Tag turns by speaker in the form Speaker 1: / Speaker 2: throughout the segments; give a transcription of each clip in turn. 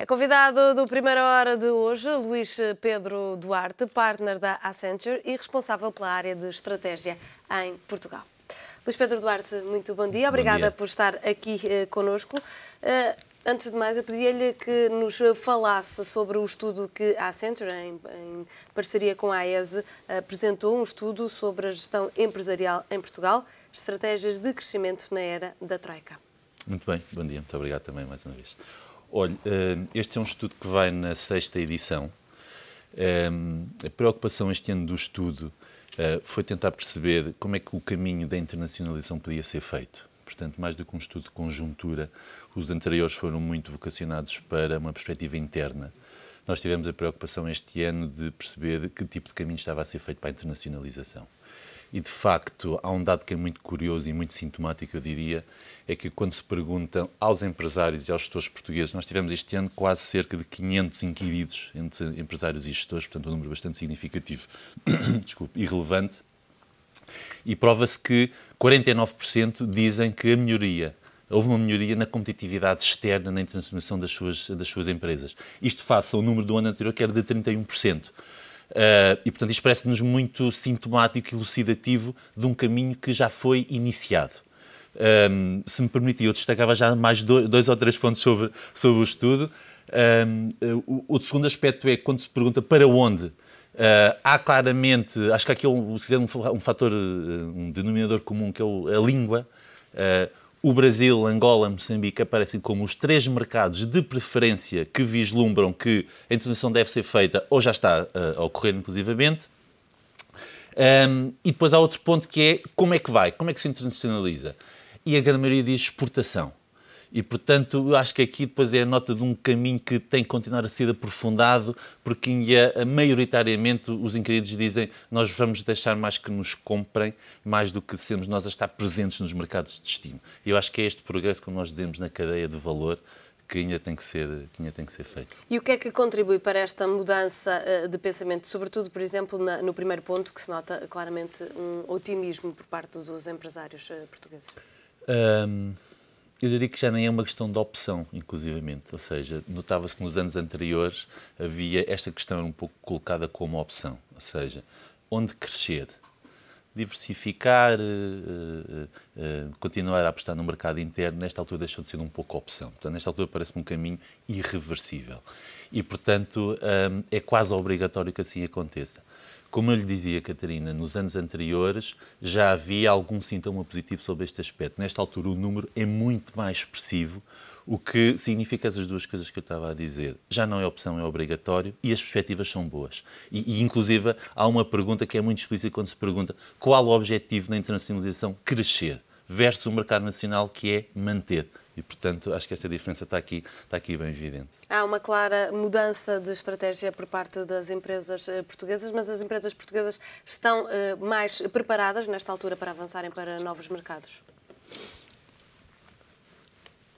Speaker 1: É convidado do Primeira Hora de hoje, Luís Pedro Duarte, partner da Accenture e responsável pela área de estratégia em Portugal. Luís Pedro Duarte, muito bom dia. Obrigada bom dia. por estar aqui eh, conosco. Uh, antes de mais, eu pedia-lhe que nos falasse sobre o estudo que a Accenture, em, em parceria com a AESE, apresentou, um estudo sobre a gestão empresarial em Portugal, estratégias de crescimento na era da Troika.
Speaker 2: Muito bem, bom dia, muito obrigado também mais uma vez. Olha, eh, este é um estudo que vai na sexta edição. Eh, a preocupação este ano do estudo eh, foi tentar perceber como é que o caminho da internacionalização podia ser feito. Portanto, mais do que um estudo de conjuntura, os anteriores foram muito vocacionados para uma perspectiva interna. Nós tivemos a preocupação este ano de perceber que tipo de caminho estava a ser feito para a internacionalização. E de facto, há um dado que é muito curioso e muito sintomático, eu diria, é que quando se perguntam aos empresários e aos gestores portugueses, nós tivemos este ano quase cerca de 500 inquiridos entre empresários e gestores, portanto, um número bastante significativo, desculpe, irrelevante. E prova-se que 49% dizem que a melhoria houve uma melhoria na competitividade externa, na internacionalização das suas, das suas empresas. Isto face ao número do ano anterior, que era de 31%. Uh, e, portanto, isto parece-nos muito sintomático e elucidativo de um caminho que já foi iniciado. Um, ehm, se me permitir, eu destacava já mais dois, dois ou três pontos sobre, sobre o estudo. Um, ehm, o, o, segundo aspecto é quando se pergunta para onde. Uh, há claramente, acho que aqui é um, um fator, eh, um denominador comum, que é a língua. Uh, o Brasil, Angola, Moçambique aparecem como os três mercados de preferência que vislumbram que a introdução deve ser feita, ou já está eh, a ocorrer, inclusivamente. Um, e depois há outro ponto que é como é que vai, como é que se internacionaliza. E a grande maioria diz exportação. E, portanto, eu acho que aqui depois é a nota de um caminho que tem que continuar a ser aprofundado, porque maioritariamente os inquiridos dizem nós vamos deixar mais que nos comprem, mais do que sermos nós a estar presentes nos mercados de destino. E eu acho que é este progresso, como nós dizemos, na cadeia de valor, que ainda tem que ser, que ainda tem que ser feito.
Speaker 1: E o que é que contribui para esta mudança eh, de pensamento, sobretudo, por exemplo, no primeiro ponto, que se nota claramente um otimismo por parte dos empresários eh, portugueses?
Speaker 2: Um, eu diria que já nem é uma questão de opção, inclusivamente. Ou seja, notava-se nos anos anteriores havia esta questão um pouco colocada como opção. Ou seja, onde crescer, diversificar, eh, eh, eh, continuar a apostar no mercado interno, nesta altura deixou de ser um pouco opção. Portanto, nesta altura parece-me um caminho irreversível. E, portanto, é quase obrigatório que assim aconteça. Como eu lhe dizia, Catarina, nos anos anteriores já havia algum sintoma positivo sobre este aspecto. Nesta altura, o número é muito mais expressivo, o que significa essas duas coisas que eu estava a dizer. Já não é opção, é obrigatório e as perspectivas são boas. E, e inclusive, há uma pergunta que é muito explícita quando se pergunta qual o objetivo na internacionalização? Crescer versus o mercado nacional que é manter. E, portanto, acho que esta diferença está aqui, está aqui bem evidente.
Speaker 1: Há uma clara mudança de estratégia por parte das empresas eh, portuguesas, mas as empresas portuguesas estão eh, mais preparadas nesta altura para avançarem para novos mercados?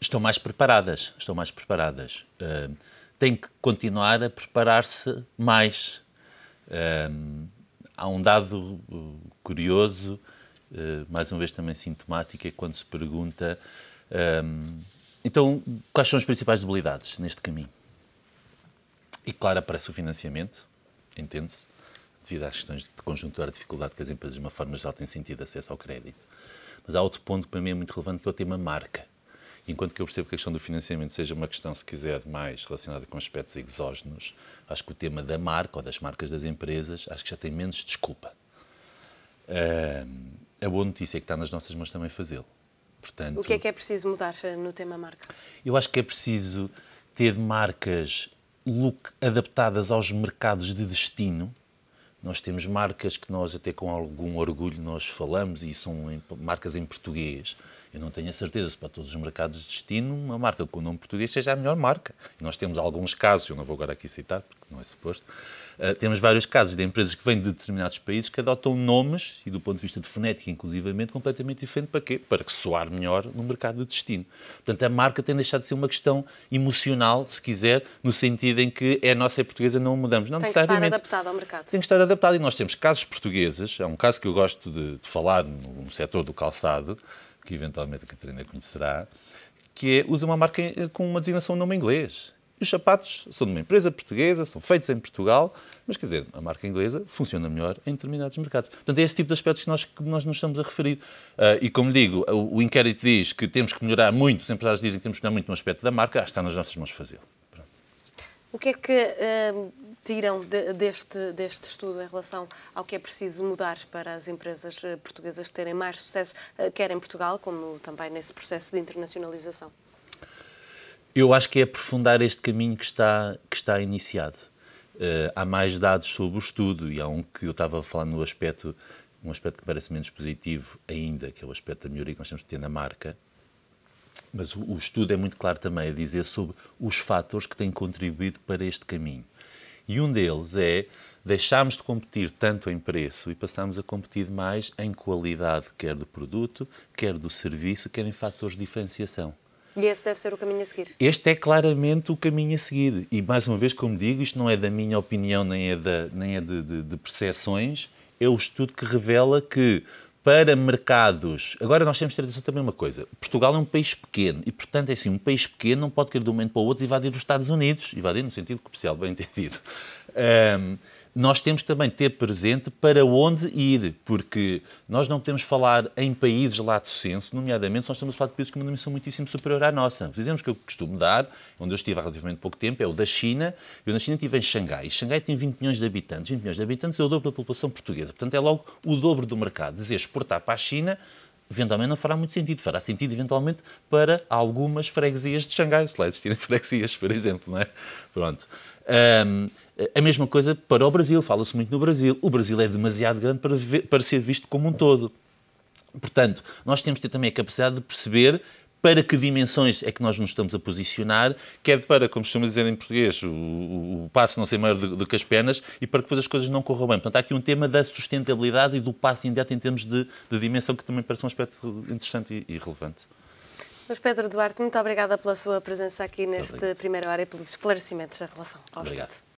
Speaker 2: Estão mais preparadas, estão mais preparadas. Uh, ehm, têm que continuar a preparar-se mais. Uh, há um dado eh, curioso eh, mais uma vez também sintomática, é quando se pergunta um, ehm, então, quais são as principais debilidades neste caminho? E claro, aparece o financiamento, entende-se, devido às questões de conjuntura, dificuldade que as empresas, de uma forma geral, têm sentido acesso ao crédito. Mas há outro ponto que para mim é muito relevante, que é o tema marca. Enquanto que eu percebo que a questão do financiamento seja uma questão, se quiser, mais relacionada com aspectos exógenos, acho que o tema da marca ou das marcas das empresas, acho que já tem menos desculpa. Ehm, a boa notícia é que está nas nossas mãos também fazê-lo.
Speaker 1: Portanto, o que é que é preciso mudar eh, no tema marca?
Speaker 2: Eu acho que é preciso ter marcas look adaptadas aos mercados de destino. Nós temos marcas que nós até com algum orgulho nós falamos e são marcas em português eu não tenho a certeza se para todos os mercados de destino uma marca com o nome português seja a melhor marca. Nós temos alguns casos, eu não vou agora aqui citar, porque não é suposto, uh, temos vários casos de empresas que vêm de determinados países que adotam nomes, e do ponto de vista de fonética inclusivamente, completamente diferente. Para quê? Para que soar melhor no mercado de destino. Portanto, a marca tem deixado de ser uma questão emocional, se quiser, no sentido em que é nossa, é portuguesa, não mudamos. Não tem necessariamente. Tem que estar adaptada ao
Speaker 1: mercado. Tem que estar
Speaker 2: adaptada. E nós temos casos portugueses, é um caso que eu gosto de, de falar no, no setor do calçado, que eventualmente a Catarina conhecerá, que é, usa uma marca eh, com uma designação de nome inglês. Os sapatos são de uma empresa portuguesa, são feitos em Portugal, mas quer dizer, a marca inglesa funciona melhor em determinados mercados. Portanto, é esse tipo de aspectos que nós, que nós nos estamos a referir. Uh, e como digo, o, o, inquérito diz que temos que melhorar muito, os empresários dizem que temos que melhorar muito no aspecto da marca, ah, está nas nossas mãos fazê-lo.
Speaker 1: O que é que uh, tiram de, deste, deste estudo em relação ao que é preciso mudar para as empresas eh, portuguesas terem mais sucesso, uh, quer em Portugal, como também nesse processo de internacionalização?
Speaker 2: Eu acho que é aprofundar este caminho que está, que está iniciado. Uh, há mais dados sobre o estudo e há um que eu estava a falar no aspecto, um aspecto que parece menos positivo ainda, que é o aspecto da melhoria que nós temos de ter na marca, mas o, estudo é muito claro também a dizer sobre os fatores que têm contribuído para este caminho. E um deles é deixámos de competir tanto em preço e passámos a competir mais em qualidade, quer do produto, quer do serviço, quer em fatores de diferenciação.
Speaker 1: E esse deve ser o caminho a seguir?
Speaker 2: Este é claramente o caminho a seguir. E, mais uma vez, como digo, isto não é da minha opinião, nem é, da, nem é de, de, de percepções, é o estudo que revela que para mercados. Agora nós temos de ter atenção também uma coisa. Portugal é um país pequeno e, portanto, é assim, um país pequeno não pode querer de um momento para o outro invadir os Estados Unidos, invadir no sentido comercial, bem entendido. Um, nós temos que também ter presente para onde ir, porque nós não podemos falar em países lá de senso, nomeadamente nós estamos a falar de países com uma dimensão muitíssimo superior à nossa. Os exemplos que eu costumo dar, onde eu estive há relativamente pouco tempo, é o da China. Eu na China estive em Xangai. E Xangai tem 20 milhões de habitantes. 20 milhões de habitantes é o dobro da população portuguesa. Portanto, é logo o dobro do mercado. Dizer exportar para a China eventualmente não fará muito sentido. Fará sentido, eventualmente, para algumas freguesias de Xangai, se lá existirem freguesias, por exemplo, não é? Pronto. Um, eh, a mesma coisa para o Brasil, fala-se muito no Brasil. O Brasil é demasiado grande para, ver, para ser visto como um todo. Portanto, nós temos de ter também a capacidade de perceber para que dimensões é que nós nos estamos a posicionar, quer para, como costuma dizer em português, o, o, o passo não ser maior do, do, que as penas e para que depois as coisas não corram bem. Portanto, há aqui um tema da sustentabilidade e do passo indireto em termos de, de dimensão que também parece um aspecto interessante e, e relevante.
Speaker 1: Mas Pedro Duarte, muito obrigada pela sua presença aqui neste primeiro hora e pelos esclarecimentos em relação ao Obrigado. Estado.